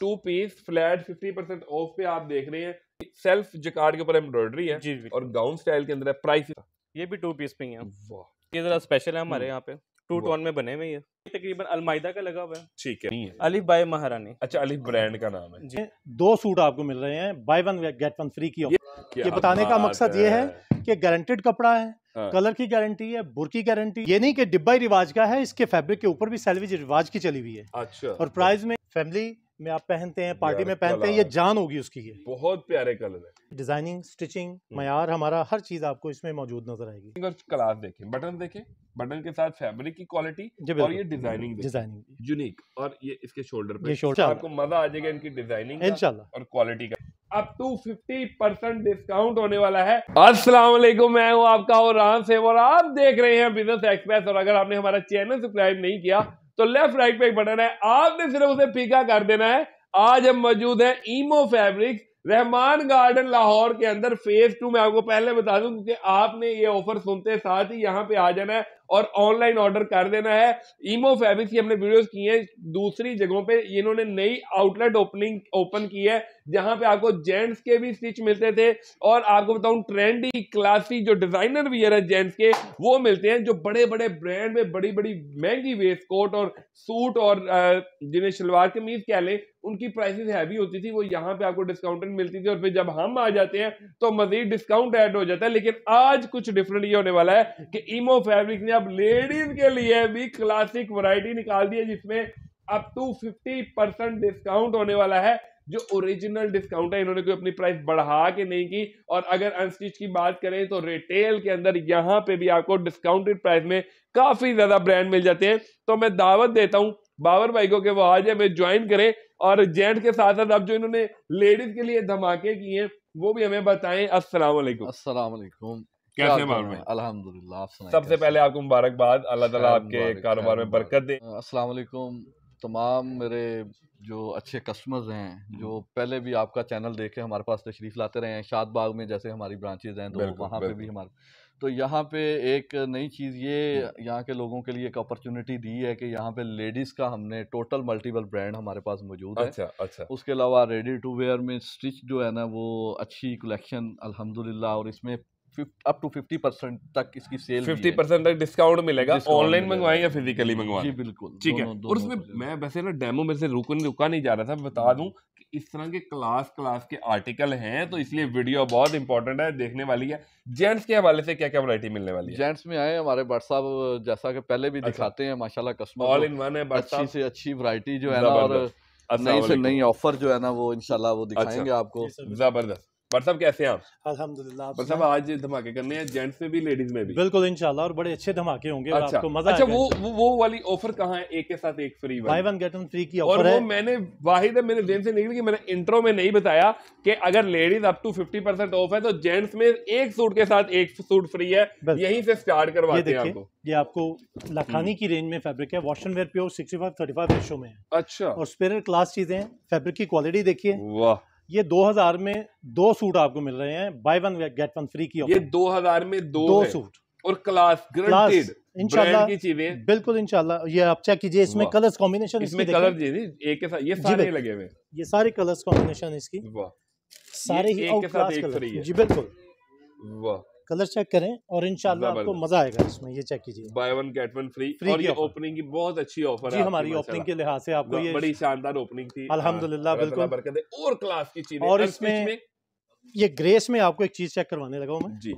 To piece flat fifty percent off पे आप देख रहे हैं सेल्फ जकार के ऊपर एम्ब्रॉयडरी है जी जी और गाउन स्टाइल के अंदर है प्राइस ये भी टू पीस पे ही है ये जरा स्पेशल है हमारे हम्म। यहाँ पे टू टोन में बने हुए ये तकरीबन अलमाइदा का लगा हुआ है ठीक है अलिफ बाय महारानी अच्छा अलिफ ब्रांड का नाम है जी दो सूट आपको मिल रहे हैं buy one get one free की ये, बताने का मकसद ये है कि गारंटेड कपड़ा है हाँ। कलर की गारंटी है बुर की गारंटी ये नहीं कि डिब्बा रिवाज का है इसके फैब्रिक के ऊपर भी सैलवेज रिवाज की चली हुई है अच्छा और प्राइस में फैमिली में आप पहनते हैं पार्टी में पहनते हैं ये जान होगी उसकी ये बहुत प्यारे कलर है डिजाइनिंग स्टिचिंग मैार हमारा हर चीज आपको इसमें मौजूद नजर आएगी और कलास देखें बटन देखें बटन के साथ फैब्रिक की क्वालिटी और ये डिजाइनिंग डिजाइनिंग यूनिक और ये इसके शोल्डर पे शोल्डर आपको मजा आ जाएगा इनकी डिजाइनिंग इनशाला और क्वालिटी का अब टू फिफ्टी परसेंट डिस्काउंट होने वाला है अस्सलाम वालेकुम मैं हूँ आपका और आप देख रहे हैं बिजनेस एक्सप्रेस और अगर आपने हमारा चैनल सब्सक्राइब नहीं किया तो लेफ्ट राइट पे एक बटन है आपने सिर्फ उसे फीका कर देना है आज हम मौजूद है ईमो फैब्रिक रहमान गार्डन लाहौर के अंदर फेज टू मैं आपको पहले बता दूं क्योंकि आपने ये ऑफर सुनते साथ ही यहां पे आ जाना है और ऑनलाइन ऑर्डर कर देना है ईमो फैब्रिक्स की हमने वीडियोस की हैं दूसरी जगहों पे इन्होंने नई आउटलेट ओपनिंग ओपन की है जहां पे आपको जेंट्स के भी स्टिच मिलते थे और आपको बताऊं ट्रेंडी क्लासी जो डिजाइनर वियर है जेंट्स के वो मिलते हैं जो बड़े बड़े ब्रांड में बड़ी बड़ी महंगी वेस्ट कोट और सूट और जिन्हें शलवार कमीज कह लें उनकी प्राइसेस हैवी होती थी वो यहाँ पे आपको डिस्काउंटेड मिलती थी और फिर जब हम आ जाते हैं तो मजीद डिस्काउंट ऐड हो जाता है लेकिन आज कुछ डिफरेंट ये होने वाला है कि ईमो फैब्रिक ने अब लेडीज के लिए भी क्लासिक वैरायटी निकाल दी है जिसमें अप टू 50 परसेंट डिस्काउंट होने वाला है जो ओरिजिनल डिस्काउंट है इन्होंने कोई अपनी प्राइस बढ़ा के नहीं की और अगर अनस्टिच की बात करें तो रिटेल के अंदर यहाँ पे भी आपको डिस्काउंटेड प्राइस में काफी ज्यादा ब्रांड मिल जाते हैं तो मैं दावत देता हूँ बाबर भाई को कि वो आज हमें ज्वाइन करें और जेंट के साथ साथ अब जो इन्होंने लेडीज के लिए धमाके किए हैं वो भी हमें बताएं असलामेकुम असलामेकुम कैसे मालूम है अल्हम्दुलिल्लाह आप सबसे पहले आपको मुबारकबाद अल्लाह ताला आपके कारोबार में बरकत दे अस्सलाम वालेकुम तमाम मेरे जो अच्छे कस्टमर्स हैं जो हम्म। पहले भी आपका चैनल देख के हमारे पास तशरीफ़ लाते रहे हैं शाद बाग में जैसे हमारी ब्रांचेज हैं तो वहाँ पे भी हमारे तो यहाँ पे एक नई चीज़ ये हम्म। यहाँ के लोगों के लिए एक अपॉर्चुनिटी दी है कि यहाँ पे लेडीज़ का हमने टोटल मल्टीपल ब्रांड हमारे पास मौजूद है अच्छा अच्छा उसके अलावा रेडी टू वेयर में स्टिच जो है ना वो अच्छी कलेक्शन अल्हम्दुलिल्लाह और इसमें अप टू फिफ्टी परसेंट तक इसकी सेल फिफ्टी परसेंट तक डिस्काउंट मिलेगा ऑनलाइन मंगवाएं या फिजिकली मंगवाएं जी बिल्कुल ठीक है और उसमें मैं वैसे ना डेमो में से रुकन रुका नहीं जा रहा था बता दूं कि इस तरह के क्लास क्लास के आर्टिकल हैं तो इसलिए वीडियो बहुत इंपॉर्टेंट है देखने वाली है जेंट्स के हवाले से क्या क्या वरायटी मिलने वाली है जेंट्स में आए हमारे बट साहब जैसा कि पहले भी अच्छा। दिखाते हैं माशाला कस्टमर ऑल इन वन है अच्छी से अच्छी वरायटी जो है ना और नई से नई ऑफर जो है ना वो इनशाला वो अच्छा। दिखाएंगे आपको जबरदस्त साहब कैसे हैं आप अल्हम्दुलिल्लाह बट साहब आज धमाके करने हैं जेंट्स में भी लेडीज में भी बिल्कुल इंशाल्लाह और बड़े अच्छे धमाके होंगे अच्छा, आपको मजा अच्छा वो वो वो वाली ऑफर कहाँ है एक के साथ एक free buy one get one free की ऑफर है और वो मैंने वाहिद है मेरे से मैंने इंट्रो में नहीं बताया कि अगर लेडीज अप टू 50% ऑफ है तो जेंट्स में एक सूट के साथ एक सूट फ्री है यही से स्टार्ट करवा आपको ये आपको लखानी हम्म। की रेंज में फेब्रिक है wash wear pure thirty five ratio में अच्छा और स्पेर क्लास चीजें हैं की क्वालिटी देखिए वाह ये 2000 में दो सूट आपको मिल रहे हैं buy one get one free की ये 2000 में दो, दो सूट और क्लास ग्रंटेड इंशाल्लाह की चीजें बिल्कुल इंशाल्लाह ये आप चेक कीजिए इसमें कलर्स कॉम्बिनेशन इसमें कलर जी एक के साथ ये सारे लगे हुए ये सारे कलर्स कॉम्बिनेशन इसकी वाह सारे ही जी बिल्कुल वाह कलर चेक करें और इनशाला आपको मजा आएगा इसमें ये चेक कीजिए buy one get one free, free और ये ओपनिंग की बहुत अच्छी ऑफर है हमारी ओपनिंग के लिहाज से आपको ये बड़ी शानदार ओपनिंग थी अल्हम्दुलिल्लाह हाँ, बिल्कुल और क्लास की चीज और इसमें ये ग्रेस में आपको एक चीज चेक करवाने लगा हूँ मैं जी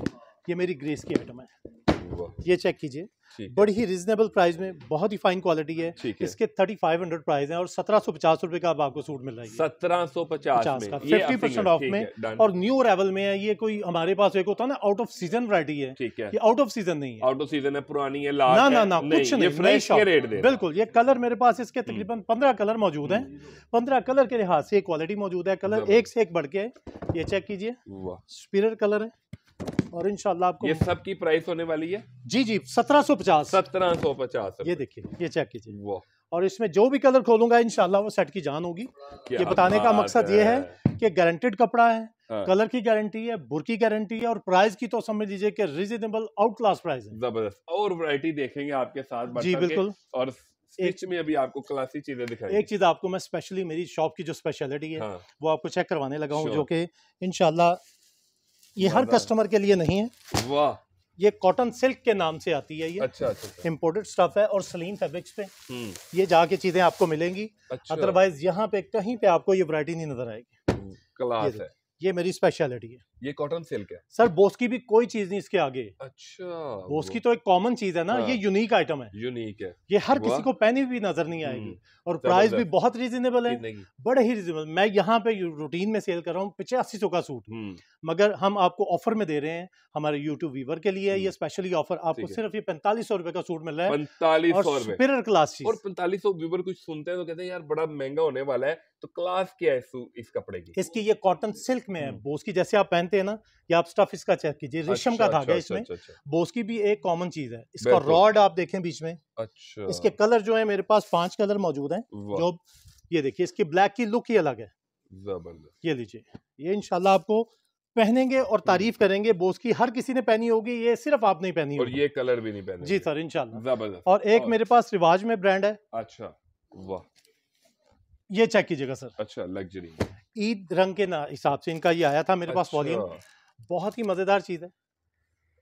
ये मेरी ग्रेस की आइटम है वाह ये चेक कीजिए बड़ी ही रिजनेबल प्राइस में बहुत ही फाइन क्वालिटी है इसके थर्टी फाइव हंड्रेड प्राइस है और सत्रह सौ पचास रुपए का आपको सूट मिल रहा है सत्रह सौ पचास का फिफ्टी परसेंट ऑफ में और न्यू रेवल में है ये कोई हमारे पास एक होता है ना आउट ऑफ सीजन वरायटी है ये आउट ऑफ सीजन नहीं है आउट ऑफ सीजन है पुरानी है ना ना ना कुछ नहीं बिल्कुल ये कलर मेरे पास इसके हम्म। तकरीबन पंद्रह कलर मौजूद है हम्म। पंद्रह कलर के लिहाज से क्वालिटी मौजूद है कलर एक से एक बढ़ के ये चेक कीजिए स्पीरर कलर है और इनशाला आपको ये सब की प्राइस होने वाली है जी जी सत्रह सो पचास सत्रह सो पचास ये देखिए ये चेक कीजिए और इसमें जो भी कलर खोलूंगा इनशाला वो सेट की जान होगी ये बताने का मकसद ये है कि गारंटेड कपड़ा है कलर हाँ। की गारंटी है बुर की गारंटी है और प्राइस की तो समझ लीजिए कि रिजनेबल आउट क्लास प्राइस है जबरदस्त और वराइटी देखेंगे आपके साथ जी बिल्कुल और स्टिच में अभी आपको क्लासी चीजें दिखाई एक चीज आपको मैं स्पेशली मेरी शॉप की जो स्पेशलिटी है हाँ। वो आपको चेक करवाने लगा हूँ जो कि इनशाला ये हर कस्टमर के लिए नहीं है वाह ये कॉटन सिल्क के नाम से आती है ये अच्छा अच्छा इम्पोर्टेड अच्छा। स्टफ है और सलीम फैब्रिक्स पे हम्म। ये जाके चीजें आपको मिलेंगी अदरवाइज अच्छा। यहाँ पे कहीं पे आपको ये वरायटी नहीं नजर आएगी क्लास हम्म, ये है ये मेरी स्पेशलिटी है ये कॉटन सिल्क है सर बोस्की भी कोई चीज नहीं इसके आगे अच्छा बोस्की तो एक कॉमन चीज है ना हाँ, ये यूनिक आइटम है यूनिक है ये हर किसी को पहनी हुई नजर नहीं हम्म, आएगी और प्राइस भी बहुत रीजनेबल है बड़े ही रीजनेबल मैं यहाँ पे रूटीन में सेल कर रहा हूँ पिछासी सौ का सूट हम्म। मगर हम आपको ऑफर में दे रहे हैं हमारे यूट्यूब व्यूवर के लिए हम्म। ये स्पेशली ऑफर आपको सिर्फ ये पैंतालीस सौ रुपए का सूट मिल रहा है पैंतालीस सौ क्लास और पैंतालीस सौ व्यूवर कुछ सुनते हैं तो कहते हैं यार बड़ा महंगा होने वाला है तो क्लास क्या है इस कपड़े की इसकी ये कॉटन सिल्क में है बोस्की जैसे आप पहनते पहनते हैं ना या आप स्टफ इसका चेक कीजिए रेशम अच्छा, का धागा अच्छा, इसमें अच्छा, अच्छा। की भी एक कॉमन चीज है इसका रॉड आप देखें बीच में अच्छा इसके कलर जो है मेरे पास पांच कलर मौजूद है जो ये देखिए इसकी ब्लैक की लुक ही अलग है ये लीजिए ये इनशाला आपको पहनेंगे और हम्म। तारीफ करेंगे बोस की हर किसी ने पहनी होगी ये सिर्फ आप नहीं पहनी और ये कलर भी नहीं पहने जी सर इनशाला और एक मेरे पास रिवाज में ब्रांड है अच्छा वाह ये चेक कीजिएगा सर अच्छा लग्जरी ईद रंग के हिसाब से इनका ये आया था मेरे अच्छा। पास वॉल्यूम बहुत ही मज़ेदार चीज़ है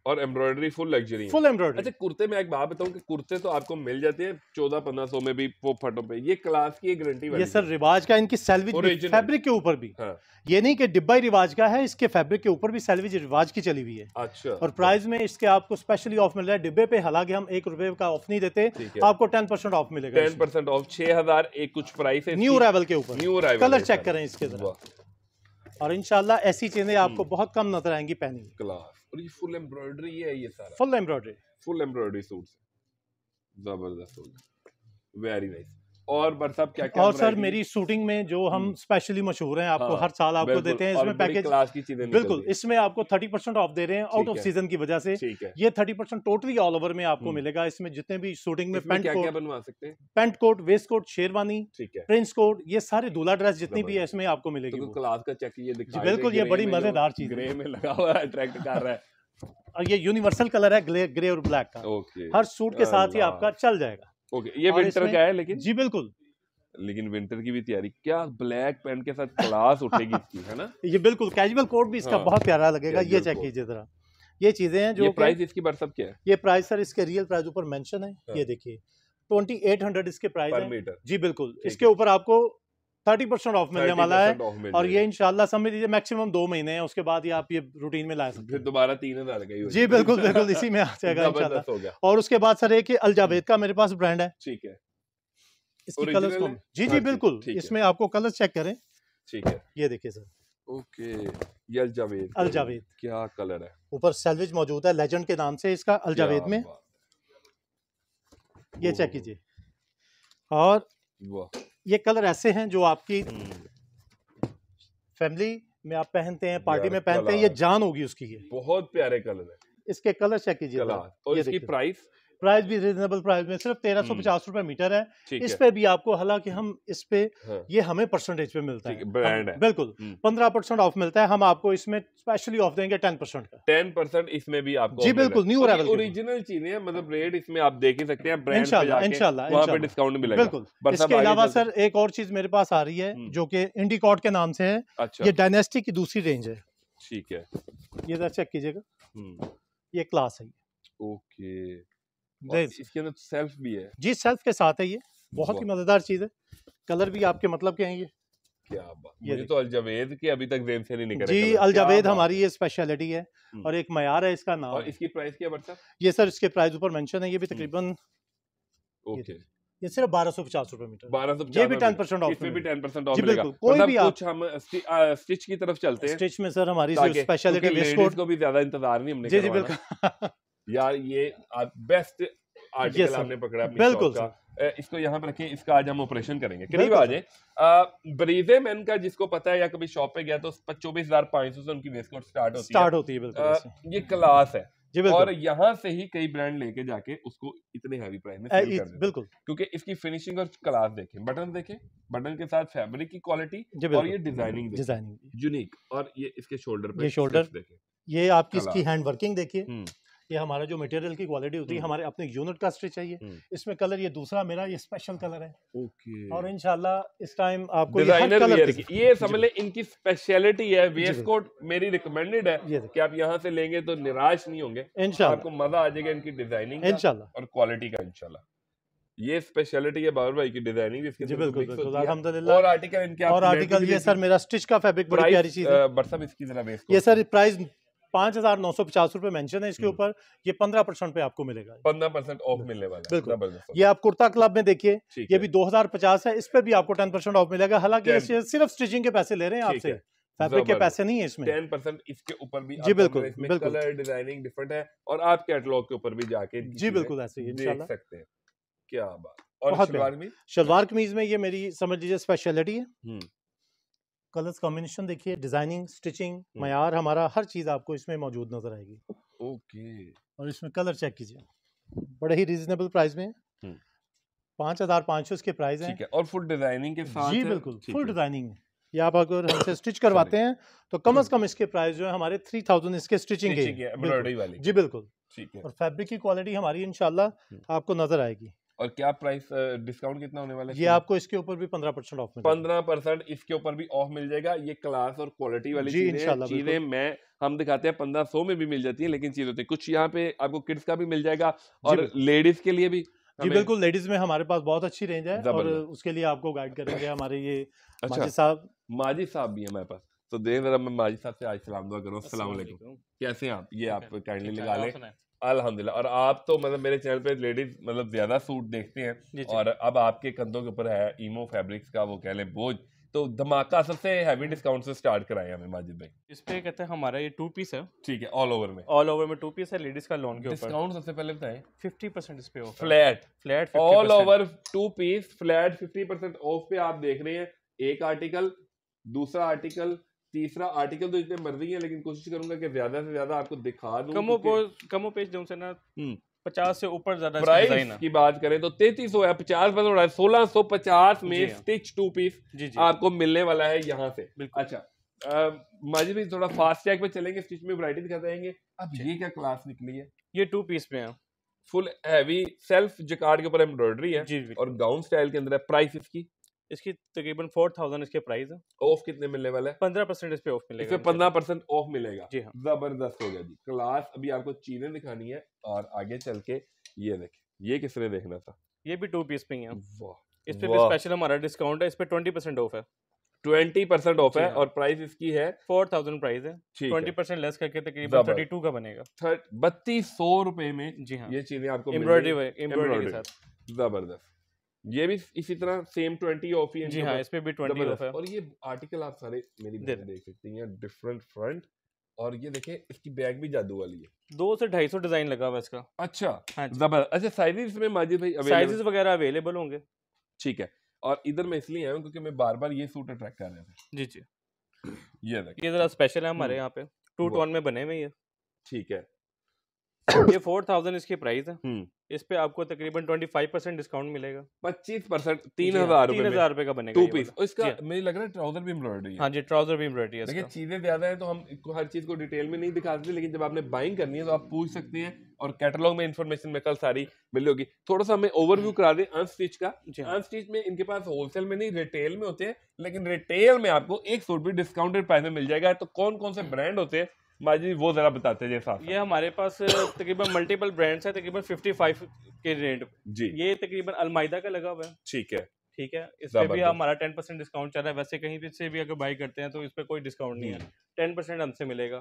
और embroidery full luxury full embroidery अच्छा कुर्ते में एक बात बताऊं कि कुर्ते तो आपको मिल जाते हैं चौदह पंद्रह सौ में भी वो फटो पे ये क्लास की गारंटी ये सर रिवाज का इनकी सैलवेज फैब्रिक के ऊपर भी हाँ। ये नहीं कि डिब्बा ही रिवाज का है इसके फैब्रिक के ऊपर भी सैलवेज रिवाज की चली हुई है अच्छा और प्राइस में इसके आपको स्पेशली ऑफ मिल रहा है डिब्बे पे हालांकि हम एक रुपए का ऑफ नहीं देते आपको टेन परसेंट ऑफ मिलेगा टेन परसेंट ऑफ छह हजार एक कुछ प्राइस है न्यू अरावल के ऊपर न्यू अरावल कलर चेक करें इसके जरा और इनशाला ऐसी चीज़ें आपको हम्म। बहुत कम नजर आएंगी पहनी और ये फुल एम्ब्रॉयडरी है ये सारा full embroidery full embroidery suit जबरदस्त वेरी नाइस और बरसात मतलब क्या क्या और सर मेरी शूटिंग में जो हम स्पेशली हम्म। मशहूर हैं आपको हाँ, हर साल आपको देते हैं इसमें पैकेज क्लास की चीजें बिल्कुल इसमें आपको थर्टी परसेंट ऑफ दे रहे हैं आउट ऑफ सीजन की वजह से ये thirty percent totally all over में आपको हम्म। मिलेगा इसमें जितने भी शूटिंग में पेंट कोट बनवा सकते हैं pant coat waistcoat sherwani prince coat ये सारे दूल्हा ड्रेस मतलब जितनी भी है इसमें आपको मिलेगी क्लास तो का चेक ये बिल्कुल ये बड़ी मजेदार चीज में लगा हुआ अट्रैक्ट कर रहा है और ये यूनिवर्सल कलर है ग्रे और ब्लैक का हर सूट के साथ ही आपका चल जाएगा ओके ये विंटर का है लेकिन जी बिल्कुल लेकिन विंटर की भी तैयारी क्या ब्लैक पैंट के साथ क्लास उठेगी इसकी है ना ये बिल्कुल कैजुअल कोट भी इसका हाँ, बहुत प्यारा लगेगा ये चेक कीजिए जरा ये चीजें हैं जो ये प्राइस इसकी बार सब क्या है ये प्राइस सर इसके रियल प्राइस ऊपर मेंशन है हाँ। ये देखिए 2800 इसके प्राइस है जी बिल्कुल इसके ऊपर आपको थर्टी परसेंट ऑफ मिलने वाला है और ये इनशाला समझ लीजिए मैक्सिमम दो महीने हैं उसके बाद ये आप ये रूटीन में ला सकते हैं दोबारा तीन हजार जी बिल्कुल बिल्कुल इसी में आ जाएगा और उसके बाद सर एक अलजावेद का मेरे पास ब्रांड है ठीक है इसकी कलर्स को जी जी हाँ, बिल्कुल इसमें आपको कलर चेक करें ठीक है ये देखिए सर ओके ये अलजावेद अलजावेद क्या कलर है ऊपर सेल्विज मौजूद है लेजेंड के नाम से इसका अलजावेद में ये चेक कीजिए और वाह ये कलर ऐसे हैं जो आपकी हम्म। फैमिली में आप पहनते हैं पार्टी में पहनते हैं ये जान होगी उसकी ये बहुत प्यारे कलर है इसके कलर चेक कीजिए और इसकी प्राइस प्राइस भी रिजनेबल प्राइस में सिर्फ तेरह सौ हम्म। पचास रुपए मीटर है इस पे भी आपको हालांकि हम इस पे हाँ। ये हमें परसेंटेज पे मिलता है ब्रांड है बिल्कुल हम्म। पंद्रह परसेंट ऑफ मिलता है हम आपको इसमें स्पेशली ऑफ देंगे टेन परसेंट का टेन परसेंट इसमें भी आपको जी बिल्कुल न्यू अरावल ओरिजिनल चीजें मतलब रेट इसमें आप देख ही सकते हैं इनशाला इनशाला डिस्काउंट मिलेगा बिल्कुल इसके अलावा सर एक और चीज मेरे पास आ रही है हम्म। जो की इंडिकॉट के नाम से है अच्छा। ये डायनेस्टी की दूसरी रेंज है ठीक है ये जरा चेक कीजिएगा ये क्लास है ओके इसके अंदर तो सेल्फ भी है जी सेल्फ के साथ है ये बहुत ही मजेदार चीज है कलर भी आपके मतलब के हैं ये क्या बात ये तो अलजावेद के अभी तक देर से नहीं निकले जी अलजावेद हमारी ये स्पेशलिटी है हम्म। और एक मैार है इसका नाम और इसकी प्राइस क्या बच्चा ये सर इसके प्राइस ऊपर मेंशन है ये भी हम्म। तकरीबन ओके ये सिर्फ बारह सौ पचास रुपए मीटर बारह सौ ये भी टेन परसेंट ऑफ भी टेन परसेंट ऑफ बिल्कुल कोई मतलब भी आप हम स्टिच की तरफ चलते हैं स्टिच में सर हमारी स्पेशलिटी को भी ज्यादा इंतजार नहीं हमने जी जी बिल्कुल यार ये बेस्ट आर्टिकल आपने पकड़ा बिल्कुल इसको यहाँ पर रखें इसका आज हम ऑपरेशन करेंगे करीब आ जाए मैन का जिसको पता है या कभी शॉप पे गया तो चौबीस हजार पांच सौ से उनकी वेस्टकोट स्टार्ट होती स्टार्ट है, होती है बिल्कुल आ, ये क्लास है और यहाँ से ही कई ब्रांड लेके जाके उसको इतने हैवी प्राइस में सेल बिल्कुल क्योंकि इसकी फिनिशिंग और क्लास देखें बटन देखें बटन के साथ फैब्रिक की क्वालिटी और ये डिजाइनिंग डिजाइनिंग यूनिक और ये इसके शोल्डर पे शोल्डर देखें ये आपकी इसकी हैंड वर्किंग देखिए हम्म. ये हमारा जो मटेरियल की क्वालिटी होती है हम्म। हमारे अपने यूनिट का स्ट्रिच चाहिए हम्म। इसमें कलर ये दूसरा मेरा ये स्पेशल कलर है ओके और इनशाला इस टाइम आपको डिजाइनर ये, ये समझ ले इनकी स्पेशलिटी है वेस्ट कोट मेरी रिकमेंडेड है कि आप यहाँ से लेंगे तो निराश नहीं होंगे इनशाला आपको मजा आ जाएगा इनकी डिजाइनिंग इनशाला और क्वालिटी का इनशाला ये स्पेशलिटी है बाबर भाई की डिजाइनिंग इसके जी बिल्कुल बिल्कुल अल्हम्दुलिल्लाह और आर्टिकल इनके और आर्टिकल ये सर मेरा स्टिच का फैब्रिक बड़ी प्यारी चीज है बट इसकी जरा बेस ये सर प्राइस पांच हजार नौ सौ पचास रुपए मेंशन है इसके हम्म। ऊपर ये पंद्रह परसेंट पे आपको मिलेगा पंद्रह परसेंट ऑफ मिलने वाला बिल्कुल ये आप कुर्ता क्लब में देखिए ये भी दो हजार पचास है इस पर भी आपको टेन परसेंट ऑफ मिलेगा हालांकि सिर्फ स्टिचिंग के पैसे ले रहे हैं आपसे फैब्रिक के पैसे नहीं है इसमें टेन परसेंट इसके ऊपर भी जी बिल्कुल बिल्कुल कलर डिजाइनिंग डिफरेंट है और आप कैटलॉग के ऊपर भी जाके जी बिल्कुल ऐसे ही देख सकते हैं क्या बात और शलवार कमीज में ये मेरी समझ लीजिए स्पेशलिटी है हम्म। कलर्स कॉम्बिनेशन देखिए डिजाइनिंग स्टिचिंग मैार हमारा हर चीज़ आपको इसमें मौजूद नजर आएगी ओके और इसमें कलर चेक कीजिए बड़े ही रीजनेबल प्राइस में पांच हज़ार पांच सौ इसके प्राइस है और फुल डिजाइनिंग के साथ जी बिल्कुल फुल डिजाइनिंग है या आप अगर हमसे स्टिच करवाते हैं तो कम अज कम इसके प्राइस जो है हमारे थ्री थाउजेंड इसके स्टिचिंग के जी बिल्कुल और फैब्रिक की क्वालिटी हमारी इनशाला आपको नजर आएगी और क्या प्राइस डिस्काउंट कितना होने वाला है ये आपको इसके ऊपर भी पंद्रह परसेंट ऑफ पंद्रह परसेंट इसके ऊपर भी ऑफ मिल जाएगा ये क्लास और क्वालिटी वाली चीजें चीजें मैं हम दिखाते हैं पंद्रह सौ में भी मिल जाती है लेकिन चीज होती है कुछ यहाँ पे आपको किड्स का भी मिल जाएगा और लेडीज के लिए भी जी बिल्कुल लेडीज में हमारे पास बहुत अच्छी रेंज है और उसके लिए आपको गाइड करेंगे हमारे ये अच्छा। माजी साहब माजी साहब भी है हमारे पास तो देख जरा मैं माजी साहब से आज सलाम दुआ करूँ असला कैसे आप ये आप काइंडली लगा लें अलहमदिल्ला और आप तो मतलब मेरे चैनल पे लेडीज मतलब ज्यादा सूट देखते हैं और अब आपके कंधों के ऊपर है इमो फैब्रिक्स का वो कह लें बोझ तो धमाका सबसे हैवी डिस्काउंट से स्टार्ट कराए हमें माजिद भाई इस पे कहते हैं हमारा ये टू पीस है ठीक है ऑल ओवर में ऑल ओवर में टू पीस है लेडीज का लोन के ऊपर डिस्काउंट सबसे पहले बताएं 50 परसेंट इस पे off flat flat all over two piece flat 50 percent off पे आप देख रहे हैं एक आर्टिकल दूसरा आर्टिकल तीसरा आर्टिकल तो इतने मर्जी है लेकिन कोशिश करूंगा कि ज्यादा से ज्यादा आपको दिखा दूं कमो कमो पेज दूं से ना हम्म। पचास से ऊपर ज्यादा प्राइस की बात करें तो तैतीस सौ पचास परसेंट बढ़ा सोलह सौ पचास में स्टिच टू पीस आपको मिलने वाला है यहाँ से अच्छा माजी भी थोड़ा फास्ट ट्रैक पे चलेंगे स्टिच में वैरायटी दिखा देंगे अब ये क्या क्लास निकली है ये टू पीस में है फुल हैवी सेल्फ जकार्ड के ऊपर एम्ब्रॉयडरी है और गाउन स्टाइल के अंदर है प्राइस इसकी इसकी तकरीबन फोर थाउजेंड इसके प्राइस है ऑफ कितने मिलने वाला है पंद्रह परसेंट इस पे ऑफ मिलेगा इसमें पंद्रह परसेंट ऑफ मिलेगा जी हाँ जबरदस्त हो गया जी क्लास अभी आपको चीजें दिखानी है और आगे चल के ये देखे ये किसने देखना था ये भी टू पीस पे है इस पे भी स्पेशल हमारा डिस्काउंट है इस पे ट्वेंटी परसेंट ऑफ है ट्वेंटी परसेंट ऑफ है और प्राइस इसकी है फोर थाउजेंड प्राइस है ट्वेंटी परसेंट लेस करके तकरीबन थर्टी टू का बनेगा बत्तीस सौ रुपए में जी हाँ ये चीजें आपको एम्ब्रॉयडरी एम्ब्रॉयडरी के साथ जबरदस्त ये भी इसी तरह सेम ट्वेंटी ऑफ ही जी हाँ इस पे भी ट्वेंटी ऑफ है और ये आर्टिकल आप सारे मेरी दे देख सकते हैं डिफरेंट फ्रंट और ये देखे इसकी बैग भी जादू वाली है दो से ढाई सौ डिजाइन लगा हुआ इसका अच्छा हाँ अच्छा साइजेस में माजिद भाई साइजेस वगैरह अवेलेबल होंगे ठीक है और इधर मैं इसलिए आया हूँ क्योंकि मैं बार बार ये सूट अट्रैक्ट कर रहे थे जी जी ये ये जरा स्पेशल है हमारे हम्म। यहाँ पे टू टोन में बने हुए ये ठीक है ये फोर थाउजेंड इसकी प्राइस है हम्म। इस पे आपको तकरीबन ट्वेंटी फाइव परसेंट डिस्काउंट मिलेगा पच्चीस परसेंट तीन हाँ, हजार तीन हजार रुपए का बनेगा टू पीस इसका हाँ। मुझे लग रहा है ट्राउजर भी एम्ब्रॉयडरी हाँ जी ट्राउजर भी एम्ब्रॉयडरी है चीजें ज्यादा है तो हम हर चीज को डिटेल में नहीं दिखा सकते लेकिन जब आपने बाइंग करनी है तो आप पूछ सकते हैं और कैटलॉग में इन्फॉर्मेशन में कल सारी मिलेगी थोड़ा सा हमें ओवरव्यू करा दें अनस्टिच का अनस्टिच हाँ। में इनके पास होलसेल में नहीं रिटेल में होते हैं लेकिन रिटेल में आपको एक सौ रुपये डिस्काउंटेड प्राइस में मिल जाएगा तो कौन कौन से ब्रांड होते हैं माजी वो ज़रा बताते हैं साहब ये हमारे पास तकरीबन मल्टीपल ब्रांड्स है तकरीबन 55 के रेट जी ये तकरीबन अलमाइदा का लगा हुआ है ठीक है ठीक है इस पर भी हमारा टेन परसेंट डिस्काउंट चल रहा है वैसे कहीं भी से भी अगर बाई करते हैं तो इस पर कोई डिस्काउंट नहीं है टेन हम्म। परसेंट हमसे मिलेगा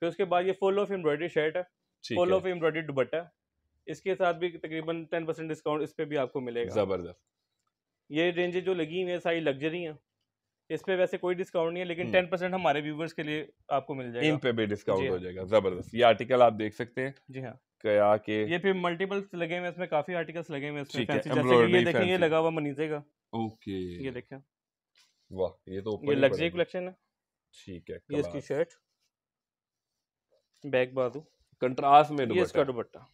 फिर उसके बाद ये फुल ऑफ एम्ब्रॉयडरी शर्ट है फुल ऑफ एम्ब्रॉयडरी दुबट्टा इसके साथ भी तकरीबन टेन परसेंट डिस्काउंट इस पर भी आपको मिलेगा ज़बरदस्त ये रेंजेज जो लगी हुई है सारी लग्जरी है इस पे वैसे कोई डिस्काउंट नहीं है लेकिन टेन हम्म। परसेंट हमारे व्यूवर्स के लिए आपको मिल जाएगा इन पे भी डिस्काउंट हाँ। हो जाएगा जबरदस्त ये आर्टिकल आप देख सकते हैं जी हाँ क्या के ये फिर मल्टीपल्स लगे हुए इसमें काफी आर्टिकल्स लगे हुए इसमें फैंसी जैसे ये देखें ये लगा हुआ मनीजे का ओके ये देखें वाह ये तो ये लग्जरी कलेक्शन है ठीक है ये इसकी शर्ट बैक बाजू कंट्रास्ट में दुपट्टा ये इसका दुपट्टा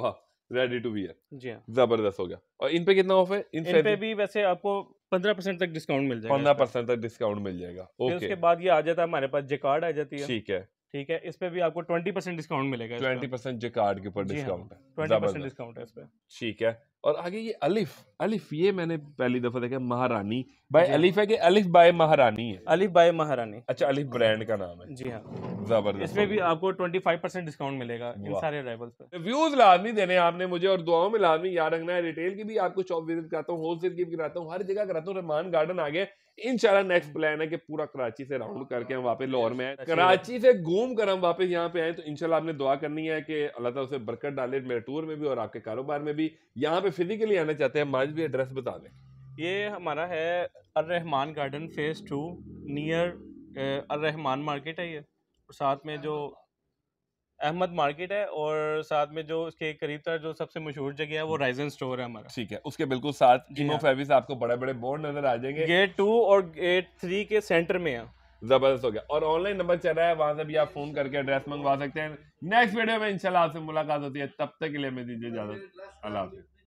वाह रेडी टू वियर जी हाँ जबरदस्त हो गया और इन पे कितना ऑफ है इन, इन पे भी वैसे आपको पंद्रह परसेंट तक डिस्काउंट मिल जाएगा पंद्रह परसेंट तक डिस्काउंट मिल जाएगा ओके उसके बाद ये आ जाता है हमारे पास जेकार्ड आ जाती है ठीक है ठीक है इस पे भी आपको ट्वेंटी परसेंट डिस्काउंट मिलेगा ट्वेंटी परसेंट जेकार्ड के ऊपर डिस्काउंट हाँ, है ट्वेंटी परसेंट डिस्काउंट है इस पे ठीक है और आगे ये अलिफ अलिफ ये मैंने पहली दफा देखा महारानी बाय हाँ। अलिफ है कि अलिफ बाय महारानी है अलिफ बाय महारानी अच्छा अलिफ ब्रांड का नाम है जी हाँ जबरदस्त इसमें भी आपको 25 परसेंट डिस्काउंट मिलेगा इन सारे अराइवल्स पर रिव्यूज लाजमी देने आपने मुझे और दुआओं में लाजमी याद रखना है रिटेल की भी आपको शॉप विजिट कराता हूँ होलसेल की भी कराता हूँ हर जगह कराता हूँ रहमान गार्डन आगे इन इनशाला नेक्स्ट प्लान है कि पूरा कराची से राउंड करके हम वापस लाहौर में आए कराची से घूम कर हम वापस यहाँ पे आए तो इनशाला आपने दुआ करनी है कि अल्लाह ताला उसे बरकत डाले मेरे टूर में भी और आपके कारोबार में भी यहाँ पे पे फिजिकली आना चाहते हैं माज भी एड्रेस बता दें ये हमारा है Arrahman garden phase two near Arrahman market है ये साथ में जो अहमद मार्केट है और साथ में जो उसके करीब तर जो सबसे मशहूर जगह है वो राइजन हम्म। स्टोर है हमारा ठीक है उसके बिल्कुल साथ फेविस हाँ। आपको बड़े बड़े बोर्ड नजर आ जाएंगे गेट टू और गेट थ्री के सेंटर में है जबरदस्त हो गया और ऑनलाइन नंबर चल रहा है वहां से भी आप फोन करके एड्रेस मंगवा सकते हैं नेक्स्ट वीडियो में इंशाल्लाह आपसे मुलाकात होती है तब तक के लिए मैं दीजिए इजाजत अल्लाह हाफिज़